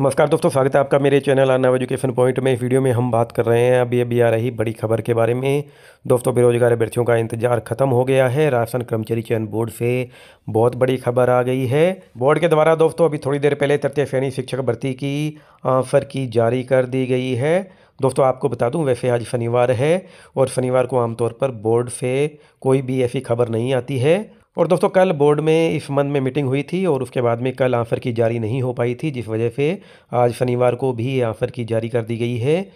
नमस्कार दोस्तों स्वागत है आपका मेरे चैनल आना एजुकेशन पॉइंट में इस वीडियो में हम बात कर रहे हैं अभी अभी आ रही बड़ी खबर के बारे में दोस्तों बेरोजगार अभ्यर्थियों का इंतजार खत्म हो गया है राशन कर्मचारी चयन बोर्ड से बहुत बड़ी खबर आ गई है बोर्ड के द्वारा दोस्तों अभी थोड़ी देर पहले तृतीय श्रेणी शिक्षक भर्ती की आंसर की जारी कर दी गई है दोस्तों आपको बता दूं वैसे आज शनिवार है और शनिवार को आमतौर पर बोर्ड से कोई भी ऐसी खबर नहीं आती है और दोस्तों कल बोर्ड में इस मंथ में मीटिंग हुई थी और उसके बाद में कल आंसर की जारी नहीं हो पाई थी जिस वजह से आज शनिवार को भी आंसर की जारी कर दी गई है